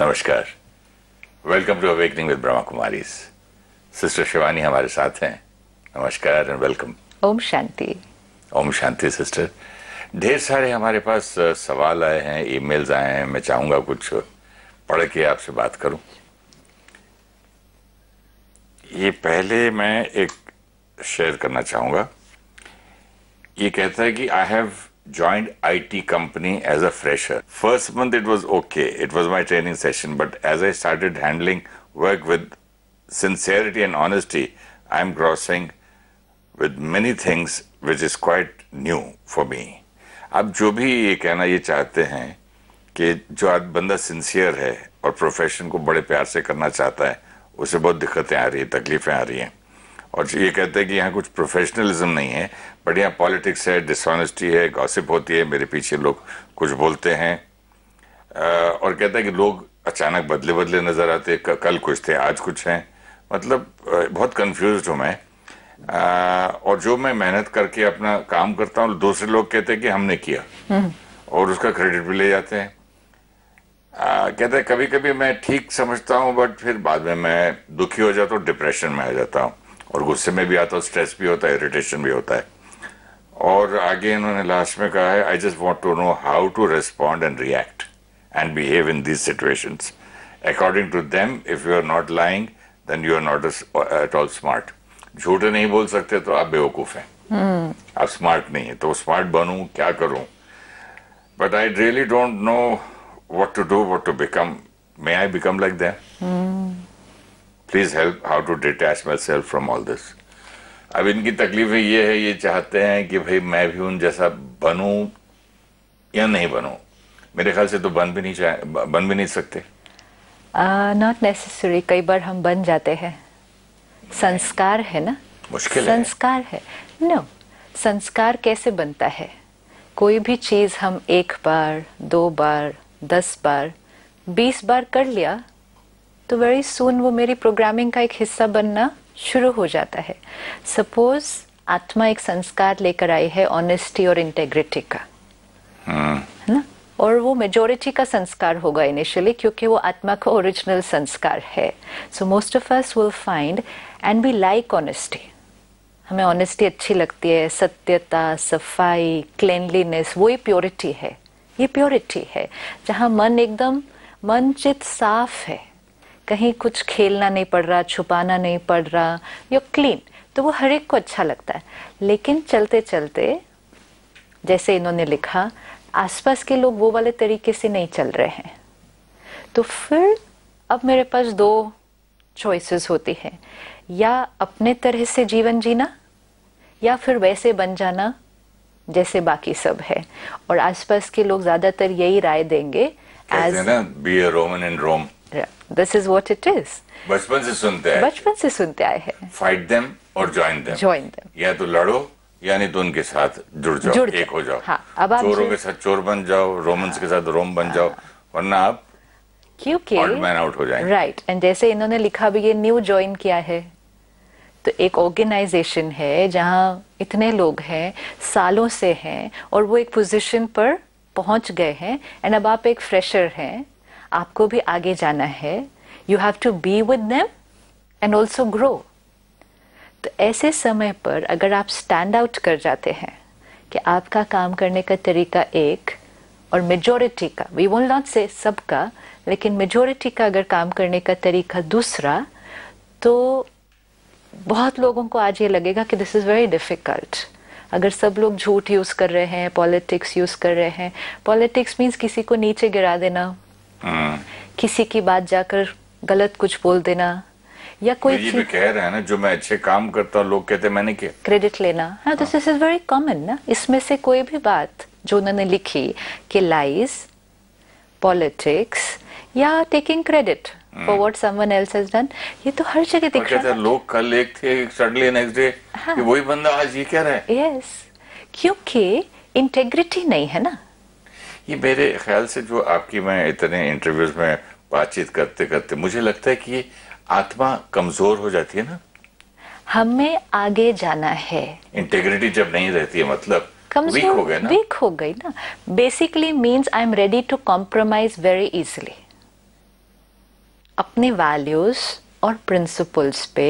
नमस्कार welcome to awakening with Brahma Kumari sister Shivani हमारे साथ हैं नमस्कार एंड वेलकम ओम शांति ओम शांति सिस्टर ढेर सारे हमारे पास uh, सवाल आए हैं ईमेल्स आए हैं मैं चाहूंगा कुछ पढ़ के आपसे बात करूं ये पहले मैं एक शेयर करना चाहूंगा ये कहता है कि I have joined I T company as a fresher first month it was okay it was my training session but as I started handling work with sincerity and honesty I am crossing with many things which is quite new for me अब जो भी ये कहना ये चाहते हैं कि जो आज बंदा सिंसियर है और प्रोफेशन को बड़े प्यार से करना चाहता है उसे बहुत दिक्कतें आ रही है तकलीफें आ रही हैं और ये कहते हैं कि यहाँ कुछ प्रोफेशनलिज्म नहीं है बट यहाँ पॉलिटिक्स है डिसऑनेस्टी है गॉसिप होती है मेरे पीछे लोग कुछ बोलते हैं और कहता है कि लोग अचानक बदले बदले नज़र आते कल कुछ थे आज कुछ हैं मतलब बहुत कंफ्यूज हूँ मैं और जो मैं मेहनत करके अपना काम करता हूँ दूसरे लोग कहते हैं कि हमने किया हम्म। और उसका क्रेडिट भी ले जाते हैं कहते हैं कभी कभी मैं ठीक समझता हूँ बट फिर बाद में मैं दुखी हो जाता हूँ डिप्रेशन में आ जाता हूँ और गुस्से में भी आता है स्ट्रेस भी होता है इरिटेशन भी होता है और आगे इन्होंने लास्ट में कहा है I just want to know how to respond and react and behave in these situation according to them if you are not lying then you are not at all smart झूठे नहीं बोल सकते तो आप बेवकूफ हैं hmm. आप smart नहीं है तो स्मार्ट बनू क्या करूं but I really don't know what to do what to become may I become like them please help how to detach my self from all this अब इनकी तकलीफें ये है ये चाहते हैं कि भाई मैं भी उन जैसा बनूं या नहीं बनूं मेरे ख्याल से तो बन भी नहीं चाहे बन भी नहीं सकते नॉट uh, नेसेसरी कई बार हम बन जाते हैं संस्कार है ना मुश्किल संस्कार है नो no, संस्कार कैसे बनता है कोई भी चीज़ हम एक बार दो बार दस बार बीस बार कर लिया तो वेरी सुन वो मेरी प्रोग्रामिंग का एक हिस्सा बनना शुरू हो जाता है सपोज आत्मा एक संस्कार लेकर आई है ऑनेस्टी और इंटेग्रिटी का हाँ। है ना और वो मेजोरिटी का संस्कार होगा इनिशियली क्योंकि वो आत्मा का ओरिजिनल संस्कार है so most of us will find and we like honesty हमें ऑनेस्टी अच्छी लगती है सत्यता सफाई क्लेनलीनेस ही प्योरिटी है ये प्योरिटी है जहाँ मन एकदम मन चित साफ है कहीं कुछ खेलना नहीं पड़ रहा छुपाना नहीं पड़ रहा यो क्लीन तो वो हर एक को अच्छा लगता है लेकिन चलते चलते जैसे इन्होंने लिखा आसपास के लोग वो वाले तरीके से नहीं चल रहे हैं तो फिर अब मेरे पास दो चॉइसेस होती है या अपने तरह से जीवन जीना या फिर वैसे बन जाना जैसे बाकी सब है और आसपास के लोग ज्यादातर यही राय देंगे as be Roman in Rome this is what it is बचपन से सुनते हैं बचपन से सुनते आए हैं फाइट देम और ज्वाइन देम ज्वाइन देम या तो लड़ो यानी तो उनके साथ जुड़ जाओ जुड़ एक हो जाओ हाँ, अब आप चोरों के साथ चोर बन जाओ रोमन्स हाँ, के साथ रोम बन हाँ, जाओ वरना आप क्योंकि मैन आउट हो जाए राइट एंड जैसे इन्होंने लिखा भी ये न्यू ज्वाइन किया है तो एक ऑर्गेनाइजेशन है जहाँ इतने लोग हैं सालों से हैं और वो एक पोजीशन पर पहुंच गए हैं एंड अब आप एक फ्रेशर हैं आपको भी आगे जाना है you have to be with them and also grow तो ऐसे समय पर अगर आप स्टैंड आउट कर जाते हैं कि आपका काम करने का तरीका एक और मेजोरिटी का वी वोल नॉट से सबका लेकिन मेजोरिटी का अगर काम करने का तरीका दूसरा तो बहुत लोगों को आज ये लगेगा कि दिस इज़ वेरी डिफ़िकल्ट अगर सब लोग झूठ यूज़ कर रहे हैं पॉलिटिक्स यूज़ कर रहे हैं पॉलिटिक्स मीन्स किसी को नीचे गिरा देना हाँ। किसी की बात जाकर गलत कुछ बोल देना या कोई ये भी कह रहे हैं ना जो मैं अच्छे काम करता हूँ लोग कहते मैंने किया क्रेडिट लेना हाँ तो दिस इज वेरी कॉमन ना इसमें से कोई भी बात जो उन्होंने लिखी कि लाइज पॉलिटिक्स या taking credit for what someone else has done ये तो हर जगह दिख रहा है लोग कल एक थे सडनली नेक्स्ट डे वही बंदा आज ये कह रहा है यस क्योंकि इंटेग्रिटी नहीं है ना ये मेरे ख्याल से जो आपकी मैं इतने इंटरव्यूज में बातचीत करते करते मुझे लगता है कि ये आत्मा कमजोर हो जाती है ना हमें आगे जाना है इंटेग्रिटी जब नहीं रहती है मतलब वीक हो गए ना वीक हो गई ना basically means I am ready to compromise very easily अपने वैल्यूज और प्रिंसिपल्स पे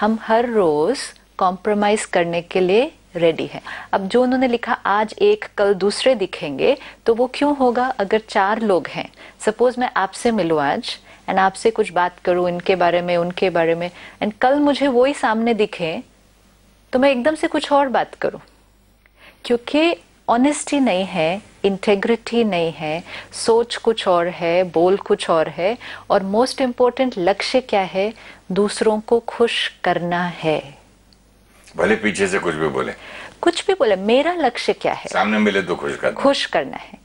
हम हर रोज कॉम्प्रोमाइज करने के लिए रेडी है अब जो उन्होंने लिखा आज एक कल दूसरे दिखेंगे तो वो क्यों होगा अगर चार लोग हैं सपोज मैं आपसे मिलूँ आज एंड आपसे कुछ बात करूँ इनके बारे में उनके बारे में एंड कल मुझे वो ही सामने दिखे तो मैं एकदम से कुछ और बात करूँ क्योंकि ऑनेस्टी नहीं है इंटेग्रिटी नहीं है सोच कुछ और है बोल कुछ और है और मोस्ट इम्पोर्टेंट लक्ष्य क्या है दूसरों को खुश करना है भले पीछे से कुछ भी बोले कुछ भी बोले मेरा लक्ष्य क्या है सामने मिले तो खुश करना खुश करना है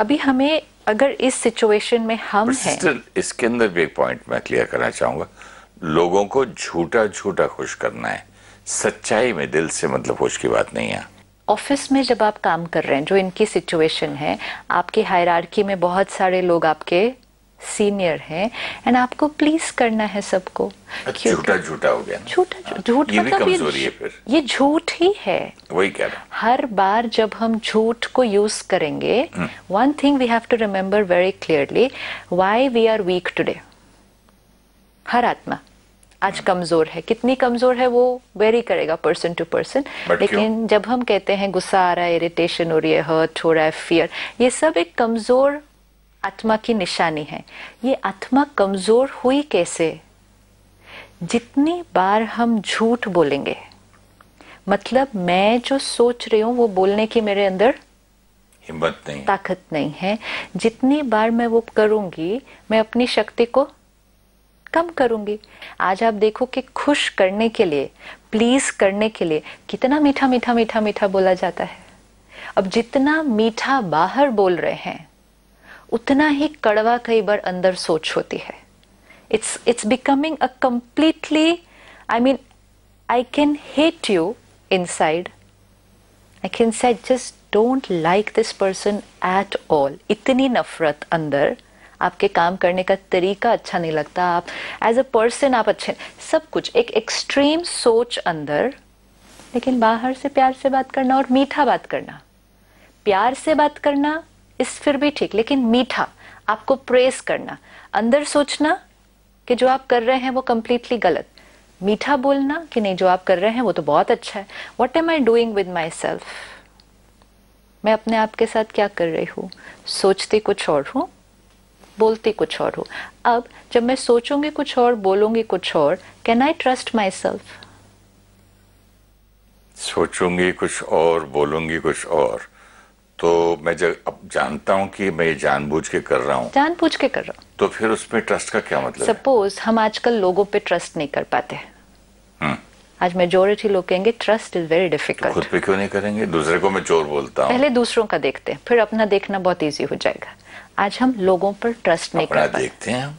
अभी हमें अगर इस सिचुएशन में हम हैं इसके अंदर भी एक पॉइंट मैं क्लियर करना चाहूंगा लोगों को झूठा झूठा खुश करना है सच्चाई में दिल से मतलब खुश की बात नहीं है ऑफिस में जब आप काम कर रहे हैं जो इनकी सिचुएशन है आपकी हायरार्की में बहुत सारे लोग आपके सीनियर हैं एंड आपको प्लीज करना है सबको अच्छा, झूठा झूठा हो गया झूठा झूठ हाँ, ये मतलब ये, ये झूठ ही है वही कह रहा हर बार जब हम झूठ को यूज करेंगे one thing we have to remember very clearly why we are weak today हर आत्मा आज हम्म। कमजोर है कितनी कमजोर है वो वेरी करेगा पर्सन टू पर्सन लेकिन क्यों? जब हम कहते हैं गुस्सा आ रहा है इरिटेशन हो रही है हर्ट हो रहा है फियर ये सब एक कमजोर आत्मा की निशानी है ये आत्मा कमज़ोर हुई कैसे जितनी बार हम झूठ बोलेंगे मतलब मैं जो सोच रही हूं वो बोलने की मेरे अंदर हिम्मत नहीं ताकत नहीं है जितनी बार मैं वो करूंगी मैं अपनी शक्ति को कम करूंगी आज आप देखो कि खुश करने के लिए प्लीज करने के लिए कितना मीठा मीठा मीठा मीठा बोला जाता है अब जितना मीठा बाहर बोल रहे हैं उतना ही कड़वा कई बार अंदर सोच होती है it's it's becoming a completely I mean I can hate you inside I can say just don't like this person at all इतनी नफरत अंदर आपके काम करने का तरीका अच्छा नहीं लगता आप एज अ पर्सन आप अच्छे सब कुछ एक एक्सट्रीम सोच अंदर लेकिन बाहर से प्यार से बात करना और मीठा बात करना प्यार से बात करना इस फिर भी ठीक लेकिन मीठा आपको प्रेस करना अंदर सोचना कि जो आप कर रहे हैं वो कंप्लीटली गलत मीठा बोलना कि नहीं जो आप कर रहे हैं वो तो बहुत अच्छा है what am I doing with my self मैं अपने आप के साथ क्या कर रही हूँ सोचती कुछ और हूँ बोलती कुछ और हूँ अब जब मैं सोचूंगी कुछ और बोलूंगी कुछ और can I trust my self सोचूंगी कुछ और बोलूंगी कुछ और तो मैं जब अब जानता हूँ कि मैं ये जानबूझ के कर रहा हूँ जानबूझ के कर रहा हूँ तो फिर उसमें ट्रस्ट का क्या मतलब सपोज हम आजकल लोगों पे ट्रस्ट नहीं कर पाते हैं हम्म। आज मेजोरिटी लोग कहेंगे ट्रस्ट इज वेरी डिफिकल्ट खुद पे क्यों नहीं करेंगे दूसरे को मैं चोर बोलता हूँ पहले दूसरों का देखते हैं फिर अपना देखना बहुत ईजी हो जाएगा आज हम लोगों पर ट्रस्ट नहीं कर पाते देखते हैं हम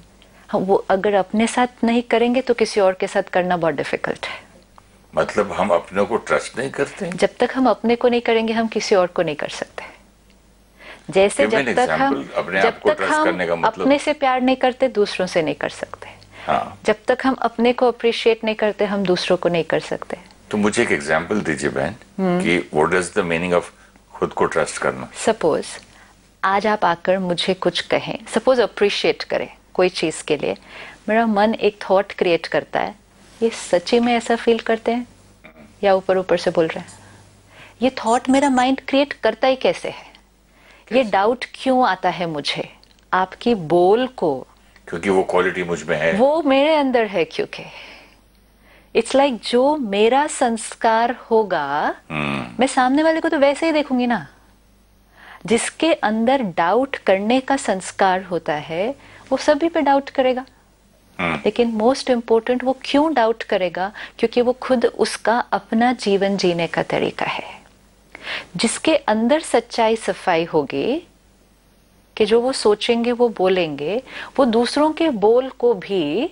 हाँ, वो अगर अपने साथ नहीं करेंगे तो किसी और के साथ करना बहुत डिफिकल्ट है मतलब हम अपने को ट्रस्ट नहीं करते जब तक हम अपने को नहीं करेंगे हम किसी और को नहीं कर सकते जैसे जब तक हम अपने जब तक हम करने का मतलब? अपने से प्यार नहीं करते दूसरों से नहीं कर सकते हाँ। जब तक हम अपने को अप्रिशिएट नहीं करते हम दूसरों को नहीं कर सकते तो मुझे एक एग्जाम्पल दीजिए बहन हम्म। कि what is the meaning of खुद को ट्रस्ट करना सपोज आज आप आकर मुझे कुछ कहें सपोज अप्रिशिएट करें कोई चीज के लिए मेरा मन एक थॉट क्रिएट करता है ये सच्ची में ऐसा फील करते हैं या ऊपर ऊपर से बोल रहे हैं ये थॉट मेरा माइंड क्रिएट करता ही कैसे है कैसे? ये डाउट क्यों आता है मुझे आपकी बोल को क्योंकि वो क्वालिटी मुझ में है वो मेरे अंदर है क्योंकि इट्स लाइक like जो मेरा संस्कार होगा hmm. मैं सामने वाले को तो वैसे ही देखूंगी ना जिसके अंदर डाउट करने का संस्कार होता है वो सभी पे डाउट करेगा हाँ। लेकिन मोस्ट इम्पोर्टेंट वो क्यों डाउट करेगा क्योंकि वो खुद उसका अपना जीवन जीने का तरीका है जिसके अंदर सच्चाई सफाई होगी कि जो वो सोचेंगे वो बोलेंगे वो दूसरों के बोल को भी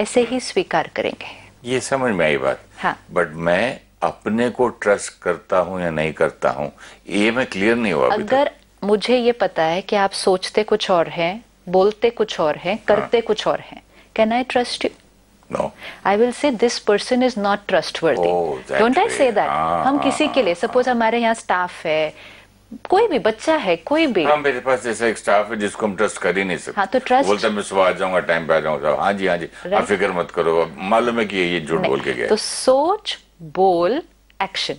ऐसे ही स्वीकार करेंगे ये समझ में आई बात हाँ बट मैं अपने को ट्रस्ट करता हूं या नहीं करता हूँ ये मैं क्लियर नहीं हुआ अगर मुझे ये पता है कि आप सोचते कुछ और हैं बोलते कुछ और हैं करते हाँ. कुछ और हैं can I trust you I will say this person is not trustworthy don't I say that हम हाँ, किसी के लिए सपोज हाँ, हाँ। हमारे यहाँ स्टाफ है कोई भी बच्चा है कोई भी हम मेरे पास ऐसा एक स्टाफ है जिसको हम ट्रस्ट कर ही नहीं सकते हाँ तो ट्रस्ट बोलता मैं सुबह आ जाऊंगा टाइम पे आ जाऊंगा हाँ जी हाँ जी right. आप फिक्र मत करो मालूम है कि ये झूठ बोल के गया तो सोच बोल एक्शन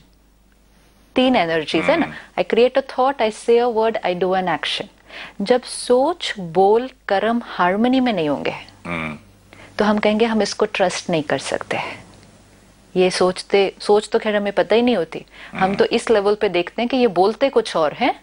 तीन एनर्जीज है ना I create a thought I say a word I do an action जब सोच बोल कर्म हारमोनी में नहीं होंगे हम्म। तो हम कहेंगे हम इसको ट्रस्ट नहीं कर सकते हैं ये सोचते सोच तो खैर हमें पता ही नहीं होती हम हम्म। तो इस लेवल पे देखते हैं कि ये बोलते कुछ और हैं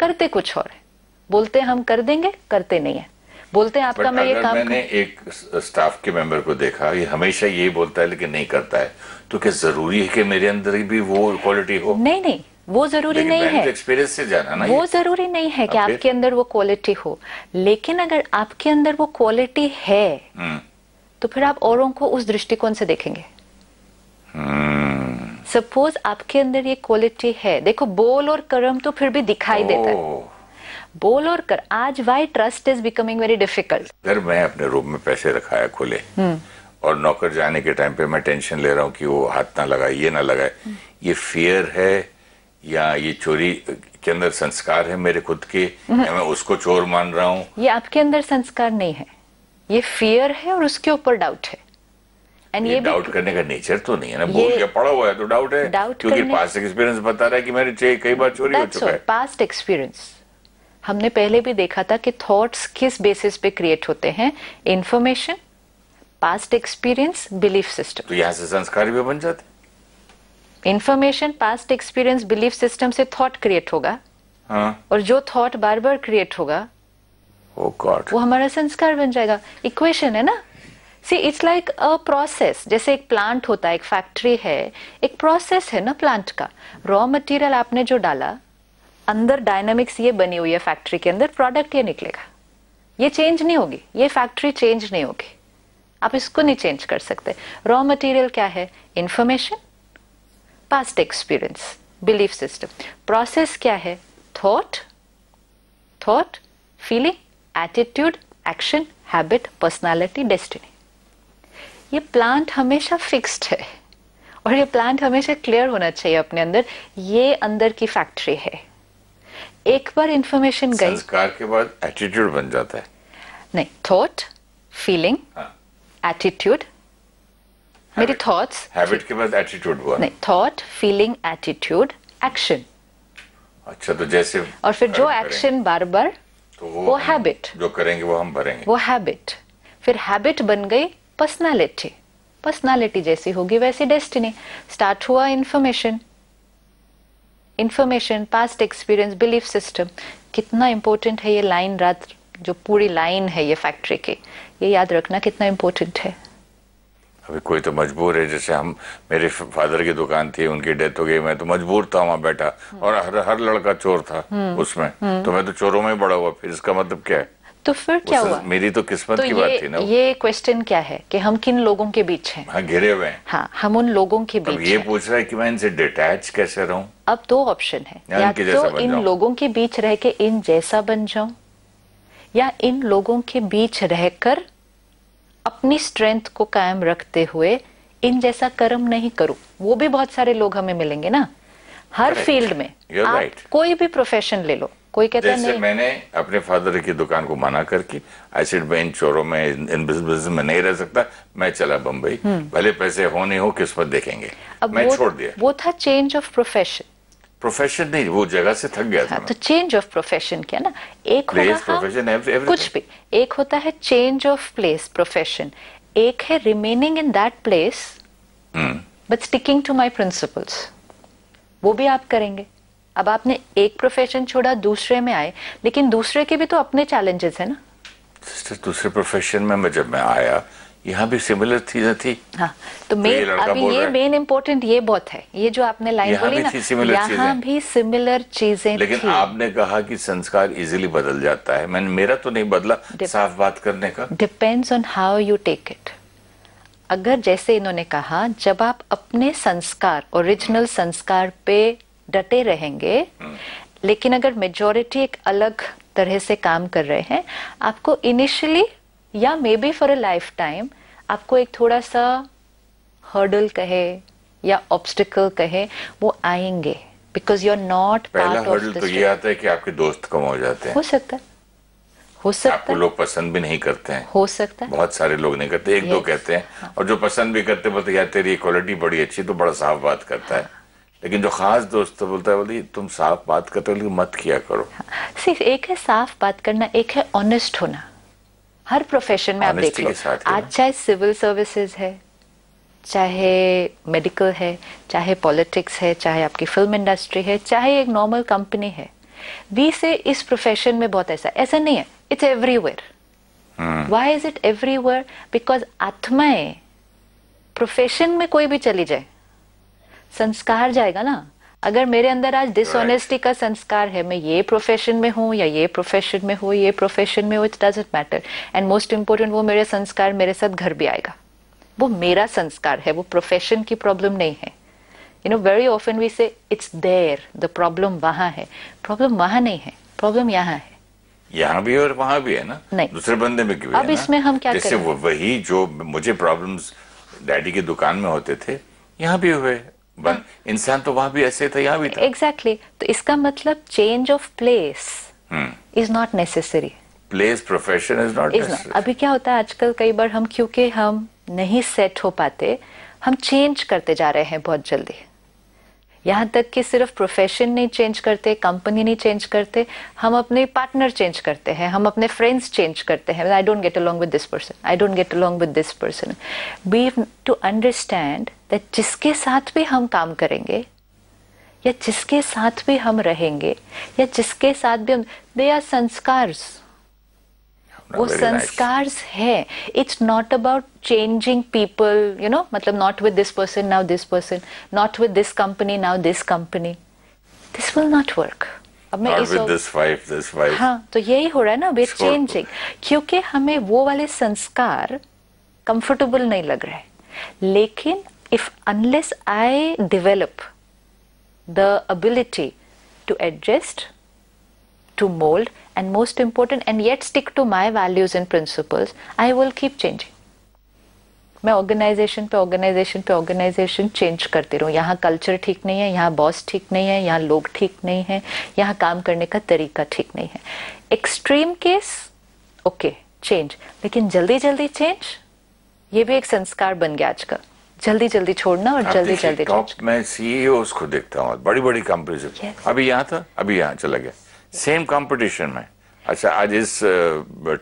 करते कुछ और है बोलते हम कर देंगे करते नहीं है बोलते हैं आपका मैं ये काम मैंने कर... एक स्टाफ के मेंबर को देखा ये हमेशा ये बोलता है लेकिन नहीं करता है तो क्या जरूरी है कि मेरे अंदर भी वो क्वालिटी हो नहीं नहीं वो जरूरी नहीं है एक्सपीरियंस से जाना ना वो जरूरी नहीं है कि आपके अंदर वो क्वालिटी हो लेकिन अगर आपके अंदर वो क्वालिटी है हम्म। तो फिर आप औरों को उस दृष्टिकोण से देखेंगे सपोज हम्म। आपके अंदर ये क्वालिटी है देखो बोल और कर्म तो फिर भी दिखाई देता है बोल और कर आज why trust is becoming very difficult अगर मैं अपने रूम में पैसे रखा खुले हम्म। और नौकर जाने के टाइम पे मैं टेंशन ले रहा हूँ कि वो हाथ ना लगाए ये ना लगाए ये फियर है या ये चोरी के अंदर संस्कार है मेरे खुद के या मैं उसको चोर मान रहा हूँ ये आपके अंदर संस्कार नहीं है ये फियर है और उसके ऊपर डाउट है एंड ये, ये डाउट करने का नेचर तो नहीं है ना बोल के पड़ा हुआ है तो डाउट है डाउट क्योंकि पास्ट एक्सपीरियंस बता रहा है कि मेरे कई बार चोरी हो चुका है पास्ट एक्सपीरियंस हमने पहले भी देखा था कि थॉट्स किस बेसिस पे क्रिएट होते हैं information past experience belief system तो यहाँ से संस्कार भी बन जाते हैं information past experience belief system से थॉट क्रिएट होगा हाँ? और जो थॉट बार बार क्रिएट होगा oh वो हमारा संस्कार बन जाएगा इक्वेशन है ना see it's like a process जैसे एक प्लांट होता है एक फैक्ट्री है एक प्रोसेस है ना प्लांट का रॉ मटेरियल आपने जो डाला अंदर डायनामिक्स ये बनी हुई है फैक्ट्री के अंदर प्रोडक्ट ये निकलेगा ये चेंज नहीं होगी ये फैक्ट्री चेंज नहीं होगी आप इसको नहीं चेंज कर सकते रॉ मटेरियल क्या है information past experience belief system process क्या है thought thought feeling attitude action habit personality destiny ये प्लांट हमेशा फिक्स्ड है और ये प्लांट हमेशा क्लियर होना चाहिए अपने अंदर ये अंदर की फैक्ट्री है एक बार इंफॉर्मेशन गई संस्कार के बाद एटीट्यूड बन जाता है नहीं थॉट फीलिंग एटीट्यूड मेरी थॉट्स हैबिट के बाद एटीट्यूड हुआ नहीं थॉट फीलिंग एटीट्यूड एक्शन अच्छा तो जैसे और फिर जो एक्शन बार बार तो वो, वो हैबिट जो करेंगे वो हम भरेंगे वो हैबिट फिर हैबिट बन गई पर्सनालिटी पर्सनालिटी जैसी होगी वैसी डेस्टिनी स्टार्ट हुआ information information past experience belief system कितना इंपॉर्टेंट है ये लाइन रात जो पूरी लाइन है ये फैक्ट्री की ये याद रखना कितना इंपॉर्टेंट है अभी कोई तो मजबूर है जैसे हम मेरे फादर की दुकान थी उनकी डेथ हो गई मैं तो मजबूर था वहाँ बैठा और हर हर लड़का चोर था हम्म, उसमें हम्म। तो मैं तो चोरों में ही बड़ा हुआ फिर इसका मतलब क्या है तो फिर क्या हुआ मेरी तो किस्मत तो की बात थी ना ये क्वेश्चन क्या है कि हम किन लोगों के बीच हैं हाँ घिरे हुए हैं हाँ हम उन लोगों के बीच ये पूछ रहा है कि मैं इनसे डिटैच कैसे रहूं अब दो ऑप्शन है या तो इन लोगों के बीच रह के इन जैसा बन जाऊं या इन लोगों के बीच रहकर अपनी स्ट्रेंथ को कायम रखते हुए इन जैसा कर्म नहीं करूं वो भी बहुत सारे लोग हमें मिलेंगे ना हर फील्ड में You're आप right. कोई भी प्रोफेशन ले लो कोई कहता जैसे नहीं मैंने अपने फादर की दुकान को मना करके एसिड में इन चोरों में इन बिजनेस में नहीं रह सकता मैं चला बम्बई हम्म। भले पैसे हो नहीं हो किस्मत देखेंगे अब मैं छोड़ दिया वो था चेंज ऑफ प्रोफेशन प्रोफेशन नहीं वो जगह से थक गया हाँ, था तो चेंज ऑफ प्रोफेशन क्या ना एक प्लेस प्रोफेशन हाँ, कुछ भी एक होता है चेंज ऑफ प्लेस प्रोफेशन एक है remaining in that place but sticking to my principles वो भी आप करेंगे अब आपने एक प्रोफेशन छोड़ा दूसरे में आए लेकिन दूसरे के भी तो अपने चैलेंजेस है ना सिस्टर दूसरे प्रोफेशन में मैं जब मैं आया यहाँ भी सिमिलर चीजें थी हाँ, तो मेन तो अभी ये मेन इम्पोर्टेंट ये बहुत है ये जो आपने लाइन बोली ना यहाँ भी सिमिलर चीजें लेकिन थी। आपने कहा कि संस्कार इजीली बदल जाता है मैंने मेरा तो नहीं बदला साफ बात करने का depends on how you take it अगर जैसे इन्होंने कहा जब आप अपने संस्कार ओरिजिनल संस्कार पे डटे रहेंगे हम्म। लेकिन अगर मेजोरिटी एक अलग तरह से काम कर रहे हैं आपको इनिशियली या maybe for a lifetime आपको एक थोड़ा सा हर्डल कहे या ऑब्स्टिकल कहे वो आएंगे because you are not part of तो ये आता है कि आपके दोस्त कम हो जाते हैं हो सकता है हो सकता आपको लोग पसंद भी नहीं करते हैं हो सकता है बहुत सारे लोग नहीं करते एक दो कहते हैं हाँ। और जो पसंद भी करते बोलते यार तेरी क्वालिटी बड़ी अच्छी तो बड़ा साफ बात करता हाँ। है लेकिन जो खास दोस्त बोलता है बोली तुम साफ बात करते हो मत किया करो हाँ। सिर्फ एक है साफ बात करना एक है ऑनेस्ट होना हर प्रोफेशन में आप देख लो आज चाहे सिविल सर्विसेज है चाहे मेडिकल है चाहे पॉलिटिक्स है चाहे आपकी फिल्म इंडस्ट्री है चाहे एक नॉर्मल कंपनी है वी से इस प्रोफेशन में बहुत ऐसा ऐसा नहीं है it's everywhere why is it everywhere because आत्माएं प्रोफेशन में कोई भी चली जाए संस्कार जाएगा ना अगर मेरे अंदर आज डिसऑनेस्टी right. का संस्कार है मैं ये प्रोफेशन में हूँ या ये प्रोफेशन में हूँ ये प्रोफेशन में हूँ it doesn't matter and most important वो मेरे संस्कार मेरे साथ घर भी आएगा वो मेरा संस्कार है वो प्रोफेशन की प्रॉब्लम नहीं है you know very often we say it's there the problem वहां है प्रॉब्लम वहां नहीं है प्रॉब्लम यहाँ है यहाँ भी और वहां भी है ना नहीं दूसरे बंदे में क्यों अब इसमें हम क्या जैसे वही जो मुझे प्रॉब्लम्स डैडी की दुकान में होते थे यहाँ भी हुए हाँ। इंसान तो वहां भी ऐसे था यहाँ भी था एग्जैक्टली exactly. तो इसका मतलब change of place is not necessary place profession is not अभी क्या होता है आजकल कई बार हम क्योंकि हम नहीं सेट हो पाते हम चेंज करते जा रहे हैं बहुत जल्दी यहाँ तक कि सिर्फ प्रोफेशन नहीं चेंज करते कंपनी नहीं चेंज करते हम अपने पार्टनर चेंज करते हैं हम अपने फ्रेंड्स चेंज करते हैं I don't get along with this person I don't get along with this person be to understand जिसके साथ भी हम काम करेंगे या जिसके साथ भी हम रहेंगे या जिसके साथ भी हम दे आर संस्कार वो संस्कार है it's not about changing people you know मतलब not with this person now this person not with this company now this company this will not work अब मैं इस हाँ तो यही हो रहा है ना वे चेंजिंग क्योंकि हमें वो वाले संस्कार कंफर्टेबल नहीं लग रहे लेकिन if unless I develop the ability to adjust, to mold, and most important, and yet stick to my values and principles, I will keep changing. मैं ऑर्गेनाइजेशन पे ऑर्गेनाइजेशन पे ऑर्गेनाइजेशन चेंज करती रहूँ यहाँ कल्चर ठीक नहीं है यहाँ बॉस ठीक नहीं है यहाँ लोग ठीक नहीं है यहाँ काम करने का तरीका ठीक नहीं है एक्सट्रीम केस ओके चेंज लेकिन जल्दी जल्दी चेंज ये भी एक संस्कार बन गया आजकल जल्दी जल्दी छोड़ना और जल्दी जल्दी टॉप में सीईओ e उसको देखता हूँ बड़ी बड़ी कंपनी से अभी यहाँ था अभी यहाँ चला गया सेम कॉम्पिटिशन में अच्छा आज इस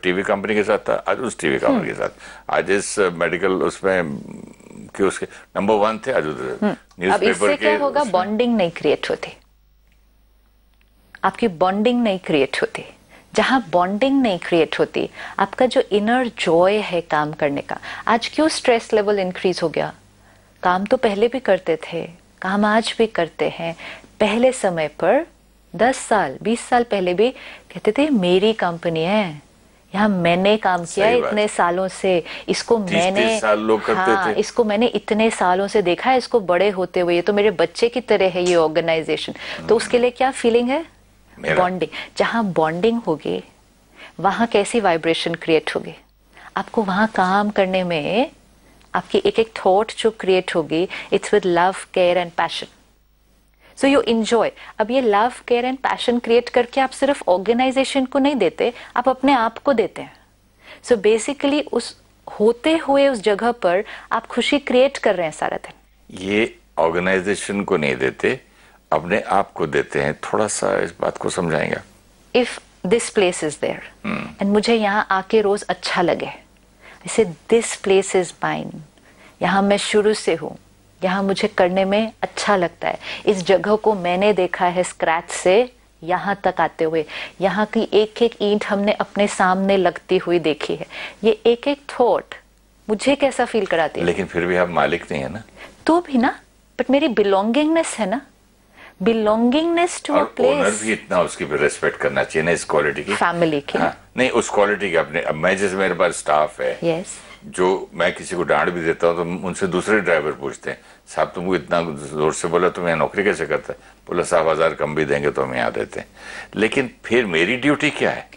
टीवी कंपनी के साथ था आज उस टीवी कंपनी हम्म। के साथ आज इस मेडिकल उसमें कि उसके नंबर वन थे आज उधर हम्म। अब इससे क्या होगा बॉन्डिंग नहीं क्रिएट होती आपकी बॉन्डिंग नहीं क्रिएट होती जहाँ बॉन्डिंग नहीं क्रिएट होती आपका जो इनर जॉय है काम करने का आज क्यों स्ट्रेस लेवल इंक्रीज हो गया काम तो पहले भी करते थे काम आज भी करते हैं पहले समय पर दस साल बीस साल पहले भी कहते थे मेरी कंपनी है यहाँ मैंने काम किया इतने सालों से इसको तीस, मैंने तीस साल लोग करते हाँ, थे। इसको मैंने इतने सालों से देखा है इसको बड़े होते हुए ये तो मेरे बच्चे की तरह है ये ऑर्गेनाइजेशन तो उसके लिए क्या फीलिंग है बॉन्डिंग जहां बॉन्डिंग होगी वहां कैसी वाइब्रेशन क्रिएट होगी आपको वहां काम करने में आपकी एक एक थॉट जो क्रिएट होगी it's with love care and passion so you enjoy अब ये love care and passion create करके आप सिर्फ ऑर्गेनाइजेशन को नहीं देते आप अपने आप को देते हैं सो so बेसिकली उस होते हुए उस जगह पर आप खुशी क्रिएट कर रहे हैं सारा दिन ये ऑर्गेनाइजेशन को नहीं देते अपने आप को देते हैं थोड़ा सा इस बात को समझाएंगे if this place is there and मुझे यहाँ आके रोज अच्छा लगे इसे दिस प्लेस इज माइन यहाँ मैं शुरू से हूँ यहाँ मुझे करने में अच्छा लगता है इस जगह को मैंने देखा है स्क्रैच से यहाँ तक आते हुए यहाँ की एक एक ईंट हमने अपने सामने लगती हुई देखी है ये एक एक थॉट मुझे कैसा फील कराती है लेकिन फिर भी आप मालिक नहीं है ना तो भी ना बट मेरी बिलोंगिंगनेस है ना बिलोंगिंगनेस टू अ प्लेस भी इतना उसकी रिस्पेक्ट करना चाहिए ना इस क्वालिटी की फैमिली की हाँ? नहीं उस क्वालिटी के अपने अब मैं जैसे मेरे पास स्टाफ है yes. जो मैं किसी को डांट भी देता हूँ तो उनसे दूसरे ड्राइवर पूछते हैं साहब तुमको इतना जोर से बोला तो मैं नौकरी कैसे करता है बोला साहब हज़ार कम भी देंगे तो हम यहाँ देते हैं लेकिन फिर मेरी ड्यूटी क्या है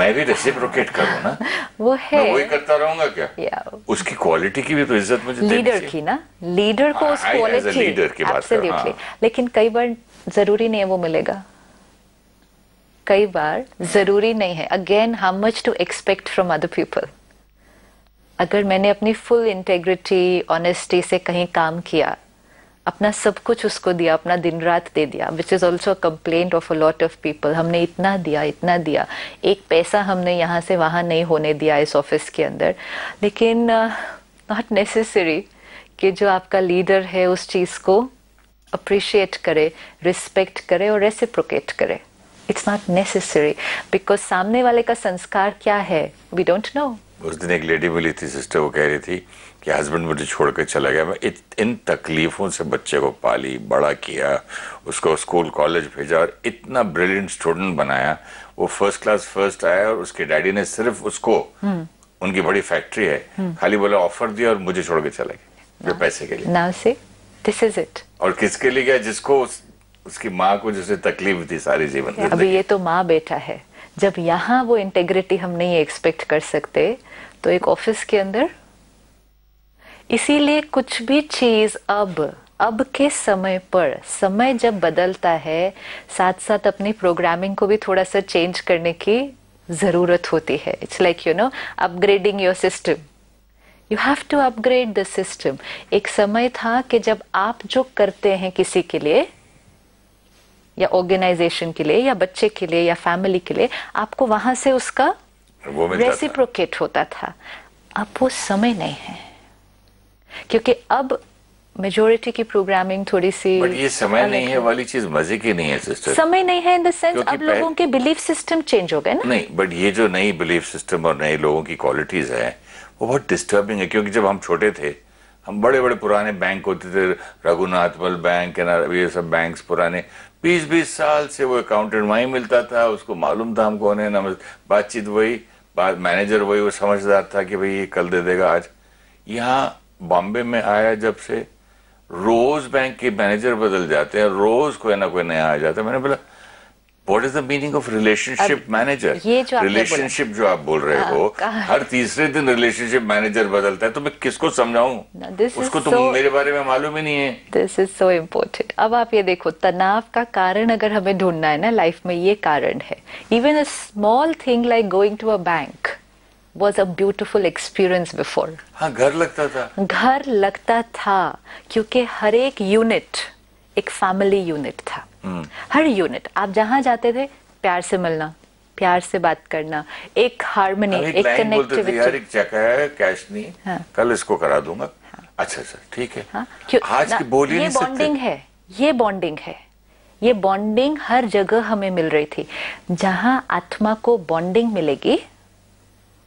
मैं भी रेसिप्रोकेट करूँ ना वो है वही करता रहूंगा क्या उसकी क्वालिटी की भी तो इज्जत मुझे लीडर की ना लीडर को हाँ, उस क्वालिटी लीडर की बात हाँ। लेकिन कई बार जरूरी नहीं है वो मिलेगा कई बार जरूरी नहीं है again how much to expect from other people अगर मैंने अपनी फुल इंटेग्रिटी ऑनेस्टी से कहीं काम किया अपना सब कुछ उसको दिया अपना दिन रात दे दिया which is also complaint of a lot of people हमने इतना दिया इतना दिया एक पैसा हमने यहाँ से वहाँ नहीं होने दिया इस ऑफिस के अंदर लेकिन नॉट uh, नेसेसरी कि जो आपका लीडर है उस चीज़ को अप्रिशिएट करे रिस्पेक्ट करे और रेसिप्रोकेट करे इट्स नॉट नेसेसरी बिकॉज सामने वाले का संस्कार क्या है वी डोंट नो उस दिन एक लेडी मिली थी सिस्टर वो कह रही थी कि हस्बैंड मुझे छोड़ कर चला गया मैं इत, इन तकलीफ़ों से बच्चे को पाली बड़ा किया उसको स्कूल कॉलेज भेजा और इतना ब्रिलियंट स्टूडेंट बनाया वो फर्स्ट क्लास फर्स्ट आया और उसके डैडी ने सिर्फ उसको हम्म। उनकी बड़ी फैक्ट्री है हम्म। खाली बोला ऑफर दिया और मुझे छोड़ के चला गया पैसे के लिए नाउ से दिस इज इट और किसके लिए गया जिसको उसकी माँ को जैसे तकलीफ थी सारी जीवन में अभी ये तो माँ बेटा है जब यहाँ वो इंटेग्रिटी हम नहीं एक्सपेक्ट कर सकते तो एक ऑफिस के अंदर इसीलिए कुछ भी चीज अब अब के समय पर समय जब बदलता है साथ साथ अपनी प्रोग्रामिंग को भी थोड़ा सा चेंज करने की जरूरत होती है it's like you know upgrading your system you have to upgrade the system एक समय था कि जब आप जो करते हैं किसी के लिए या ऑर्गेनाइजेशन के लिए या बच्चे के लिए या फैमिली के लिए आपको वहां से उसका रेसिप्रोकेट होता था अब वो समय नहीं है क्योंकि अब मेजोरिटी की प्रोग्रामिंग थोड़ी सी बट ये समय नहीं है वाली चीज मजे की नहीं है सिस्टर समय नहीं है इन द सेंस अब लोगों के बिलीफ सिस्टम चेंज हो गए ना नहीं बट ये जो नई बिलीफ सिस्टम और नए लोगों की क्वालिटीज है वो बहुत डिस्टर्बिंग है क्योंकि जब हम छोटे थे हम बड़े बड़े पुराने बैंक होते थे रघुनाथ बल बैंक ये सब बैंक पुराने बीस बीस साल से वो अकाउंटेंट वहीं मिलता था उसको मालूम था हम कौन है बातचीत वही बात मैनेजर वही वो समझदार था कि भाई ये कल दे देगा आज यहाँ बॉम्बे में आया जब से रोज बैंक के मैनेजर बदल जाते हैं रोज कोई ना कोई नया आ जाता है मैंने बोला what is the meaning of relationship manager relationship जो आप बोल रहे हाँ, हो हर तीसरे दिन रिलेशनशिप मैनेजर बदलता है तो मैं किसको समझाऊ उसको तो so, तो मेरे बारे में मालूम ही नहीं है दिस इज सो इम्पोर्टेंट अब आप ये देखो तनाव का कारण अगर हमें ढूंढना है ना लाइफ में ये कारण है even a small thing like going to a bank was a beautiful experience before हाँ घर लगता था घर लगता था क्योंकि हर एक यूनिट एक फैमिली यूनिट था हर यूनिट आप जहां जाते थे प्यार से मिलना प्यार से बात करना एक हार्मनी एक कनेक्टिविटी चेक है कैश नहीं हाँ। कल इसको करा दूंगा हाँ। अच्छा सर अच्छा, ठीक है हाँ। क्यों आज की बोली ये बॉन्डिंग है ये बॉन्डिंग है ये बॉन्डिंग हर जगह हमें मिल रही थी जहां आत्मा को बॉन्डिंग मिलेगी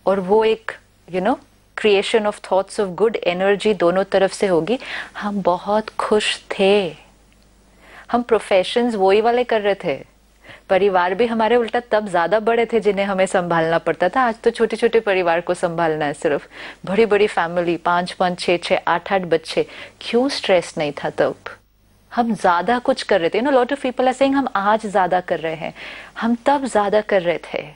और वो एक you know creation of thoughts of good energy दोनों तरफ से होगी हम बहुत खुश थे हम प्रोफेशंस वही वाले कर रहे थे परिवार भी हमारे उल्टा तब ज्यादा बड़े थे जिन्हें हमें संभालना पड़ता था आज तो छोटे छोटे परिवार को संभालना है सिर्फ बड़ी बड़ी फैमिली पांच पांच छह छह आठ आठ बच्चे क्यों स्ट्रेस नहीं था तब हम ज्यादा कुछ कर रहे थे no lot of people are saying हम आज ज्यादा कर रहे हैं हम तब ज्यादा कर रहे थे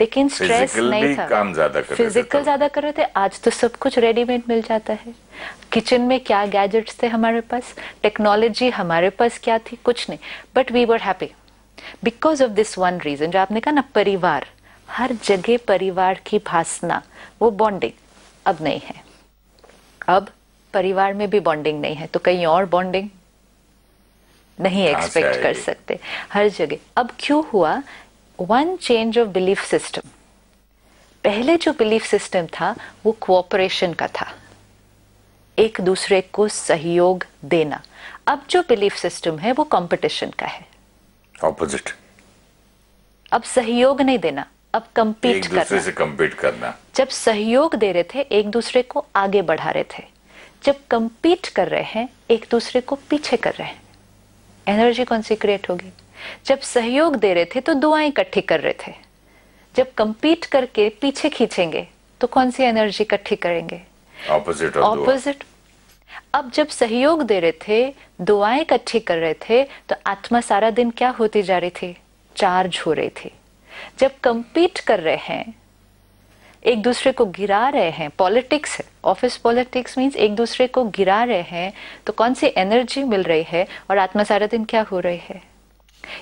लेकिन स्ट्रेस नहीं था काम ज्यादा कर फिजिकल ज्यादा कर रहे थे आज तो सब कुछ रेडीमेड मिल जाता है किचन में क्या गैजेट्स थे हमारे पास टेक्नोलॉजी हमारे पास क्या थी कुछ नहीं but we were happy because of this one reason जो आपने कहा ना परिवार हर जगह परिवार की भासना वो बॉन्डिंग अब नहीं है अब परिवार में भी बॉन्डिंग नहीं है तो कहीं और बॉन्डिंग नहीं एक्सपेक्ट कर सकते हर जगह अब क्यों हुआ one change of belief system पहले जो बिलीफ सिस्टम था वो कोऑपरेशन का था एक दूसरे को सहयोग देना अब जो बिलीफ सिस्टम है वो कंपटीशन का है ऑपोजिट अब सहयोग नहीं देना अब कंपीट एक दूसरे करना। से कंपीट करना जब सहयोग दे रहे थे एक दूसरे को आगे बढ़ा रहे थे जब कंपीट कर रहे हैं एक दूसरे को पीछे कर रहे हैं एनर्जी कौन सी क्रिएट होगी जब सहयोग दे रहे थे तो दुआएं इकट्ठी कर रहे थे जब कंपीट करके पीछे खींचेंगे तो कौन सी एनर्जी इकट्ठी करेंगे ऑपोजिट ऑपोजिट अब जब सहयोग दे रहे थे दुआएं इकट्ठी कर रहे थे तो आत्मा सारा दिन क्या होती जा रही थी चार्ज हो रही थी जब कंपीट कर रहे हैं एक दूसरे को गिरा रहे हैं पॉलिटिक्स है ऑफिस पॉलिटिक्स मींस एक दूसरे को गिरा रहे हैं तो कौन सी एनर्जी मिल रही है और आत्मा सारा दिन क्या हो रही है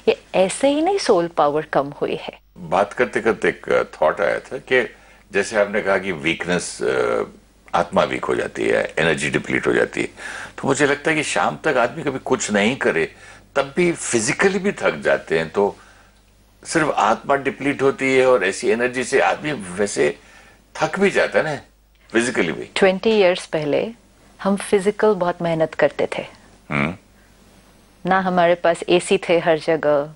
ये ऐसे ही नहीं सोल पावर कम हुई है बात करते करते एक थॉट uh, आया था कि जैसे आपने कहा कि वीकनेस uh, आत्मा वीक हो जाती है एनर्जी डिप्लीट हो जाती है तो मुझे लगता है कि शाम तक आदमी कभी कुछ नहीं करे तब भी फिजिकली भी थक जाते हैं तो सिर्फ आत्मा डिप्लीट होती है और ऐसी एनर्जी से आदमी वैसे थक भी जाता है ना फिजिकली भी ट्वेंटी ईयर्स पहले हम फिजिकल बहुत मेहनत करते थे हुँ? हम्म। ना हमारे पास एसी थे हर जगह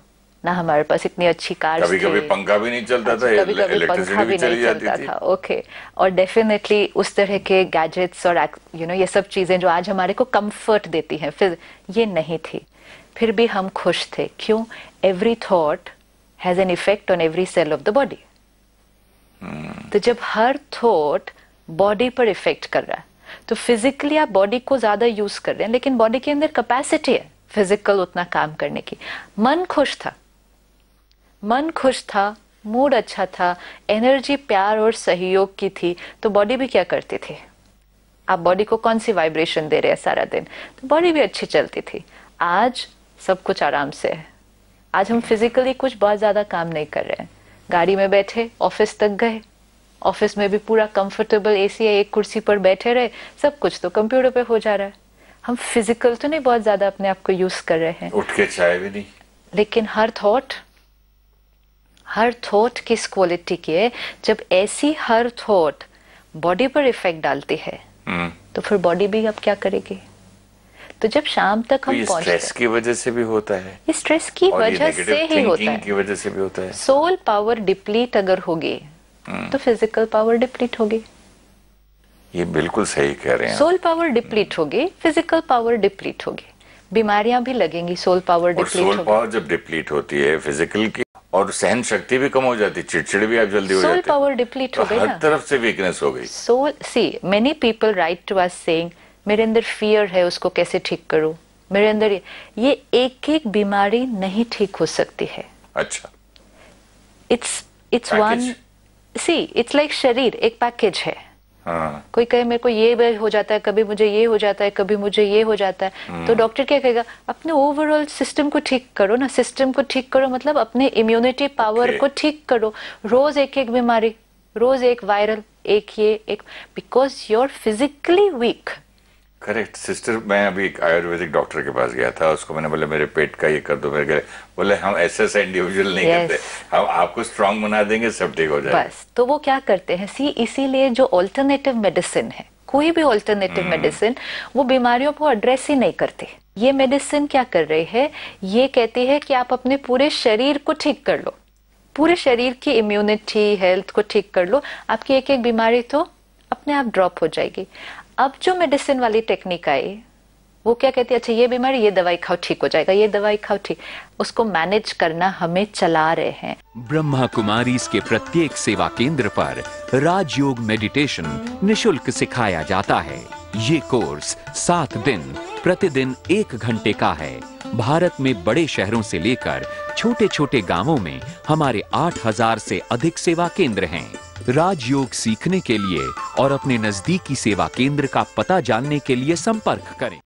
ना हमारे पास इतनी अच्छी कार कभी कभी पंखा भी नहीं चलता था कभी कभी पंखा भी नहीं चलता था ओके और डेफिनेटली उस तरह के गैजेट्स और यू नो ये सब चीजें जो आज हमारे को कंफर्ट देती हैं फिर ये नहीं थी फिर भी हम खुश थे क्यों every thought has an effect on every cell of the body तो जब हर थॉट बॉडी पर इफेक्ट कर रहा है तो फिजिकली आप बॉडी को ज्यादा यूज कर रहे हैं लेकिन बॉडी के अंदर कैपेसिटी है फिजिकल उतना काम करने की मन खुश था मन खुश था मूड अच्छा था एनर्जी प्यार और सहयोग की थी तो बॉडी भी क्या करती थी आप बॉडी को कौन सी वाइब्रेशन दे रहे हैं सारा दिन तो बॉडी भी अच्छी चलती थी आज सब कुछ आराम से है आज हम फिजिकली कुछ बहुत ज़्यादा काम नहीं कर रहे हैं गाड़ी में बैठे ऑफिस तक गए ऑफिस में भी पूरा कंफर्टेबल एसी है एक कुर्सी पर बैठे रहे सब कुछ तो कंप्यूटर पे हो जा रहा है हम फिजिकल तो नहीं बहुत ज्यादा अपने आप को यूज कर रहे हैं उठ के चाय भी नहीं लेकिन हर थॉट हर थॉट किस क्वालिटी की है जब ऐसी हर थॉट बॉडी पर इफेक्ट डालती है हम्म। तो फिर बॉडी भी अब क्या करेगी तो जब शाम तक हम पहुंचे तो स्ट्रेस की वजह से भी होता है ये स्ट्रेस की वजह से ही होता है की वजह से भी होता है सोल पावर डिप्लीट अगर होगी हम्म। तो फिजिकल पावर डिप्लीट होगी ये बिल्कुल सही कह रहे हैं सोल पावर डिप्लीट होगी फिजिकल पावर डिप्लीट होगी बीमारियां भी लगेंगी soul power deplete soul power जब डिप्लीट होती है फिजिकल की और सहन शक्ति भी कम हो जाती चिड़चिड़ भी आप जल्दी हो जाती सोल पावर डिप्लीट हो गई हर तरफ से वीकनेस हो गई soul see many people write to us saying मेरे अंदर फियर है उसको कैसे ठीक करूं मेरे अंदर ये एक एक बीमारी नहीं ठीक हो सकती है अच्छा it's it's one see it's like शरीर एक पैकेज है हाँ। कोई कहे मेरे को ये हो जाता है कभी मुझे ये हो जाता है कभी मुझे ये हो जाता है हाँ। तो डॉक्टर क्या कहेगा अपने ओवरऑल सिस्टम को ठीक करो ना सिस्टम को ठीक करो मतलब अपने इम्यूनिटी पावर को ठीक करो रोज एक एक बीमारी रोज एक वायरल एक ये एक because you are physically weak correct sister मैं अभी एक आयुर्वेदिक डॉक्टर के पास गया था उसको मैंने बोला मेरे पेट का ये कर दो मेरे बोले हम ऐसे ऐसा इंडिविजुअल नहीं yes. करते हम आपको स्ट्रांग बना देंगे सब ठीक हो जाए बस तो वो क्या करते हैं सी इसीलिए जो ऑल्टरनेटिव मेडिसिन है कोई भी ऑल्टरनेटिव हम्म। मेडिसिन वो बीमारियों को एड्रेस ही नहीं करते ये मेडिसिन क्या कर रही है ये कहती है कि आप अपने पूरे शरीर को ठीक कर लो पूरे शरीर की इम्यूनिटी हेल्थ को ठीक कर लो आपकी एक एक बीमारी तो अपने आप ड्रॉप हो जाएगी अब जो मेडिसिन वाली टेक्निक आई वो क्या कहती है अच्छा ये बीमारी ये दवाई खाओ ठीक हो जाएगा ये दवाई खाओ ठीक उसको मैनेज करना हमें चला रहे हैं ब्रह्मा कुमारी के प्रत्येक सेवा केंद्र पर राजयोग मेडिटेशन निशुल्क सिखाया जाता है ये कोर्स सात दिन प्रतिदिन एक घंटे का है भारत में बड़े शहरों से लेकर छोटे छोटे गांवों में हमारे 8000 से अधिक सेवा केंद्र हैं राजयोग सीखने के लिए और अपने नजदीकी सेवा केंद्र का पता जानने के लिए संपर्क करें